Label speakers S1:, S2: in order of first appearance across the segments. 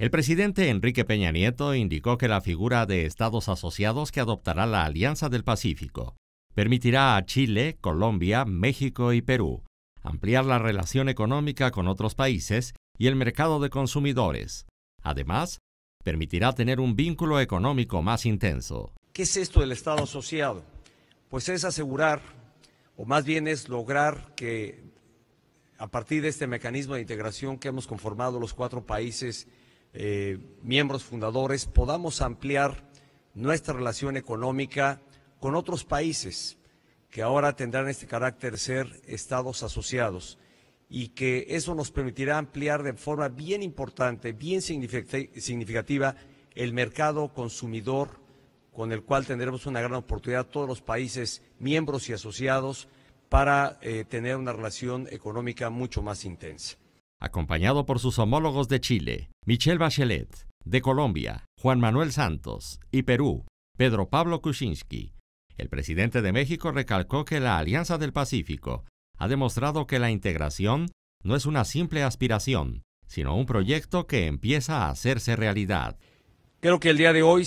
S1: El presidente Enrique Peña Nieto indicó que la figura de estados asociados que adoptará la Alianza del Pacífico permitirá a Chile, Colombia, México y Perú ampliar la relación económica con otros países y el mercado de consumidores. Además, permitirá tener un vínculo económico más intenso.
S2: ¿Qué es esto del Estado asociado? Pues es asegurar, o más bien es lograr que a partir de este mecanismo de integración que hemos conformado los cuatro países eh, miembros fundadores, podamos ampliar nuestra relación económica con otros países que ahora tendrán este carácter de ser estados asociados y que eso nos permitirá ampliar de forma bien importante, bien significativa, el mercado consumidor con el cual tendremos una gran oportunidad todos los países miembros y asociados para eh, tener una relación económica mucho más intensa
S1: acompañado por sus homólogos de Chile, Michel Bachelet, de Colombia, Juan Manuel Santos, y Perú, Pedro Pablo Kuczynski. El presidente de México recalcó que la Alianza del Pacífico ha demostrado que la integración no es una simple aspiración, sino un proyecto que empieza a hacerse realidad.
S2: Creo que el día de hoy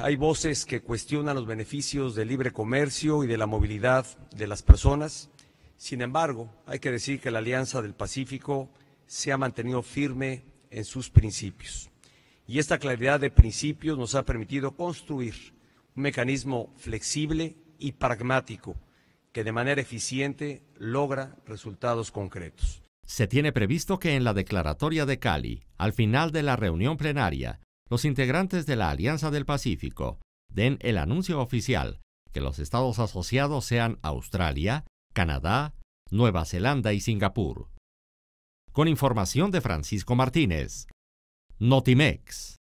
S2: hay voces que cuestionan los beneficios del libre comercio y de la movilidad de las personas. Sin embargo, hay que decir que la Alianza del Pacífico se ha mantenido firme en sus principios. Y esta claridad de principios nos ha permitido construir un mecanismo flexible y pragmático que de manera eficiente logra resultados concretos.
S1: Se tiene previsto que en la declaratoria de Cali, al final de la reunión plenaria, los integrantes de la Alianza del Pacífico den el anuncio oficial que los estados asociados sean Australia, Canadá, Nueva Zelanda y Singapur con información de Francisco Martínez. Notimex.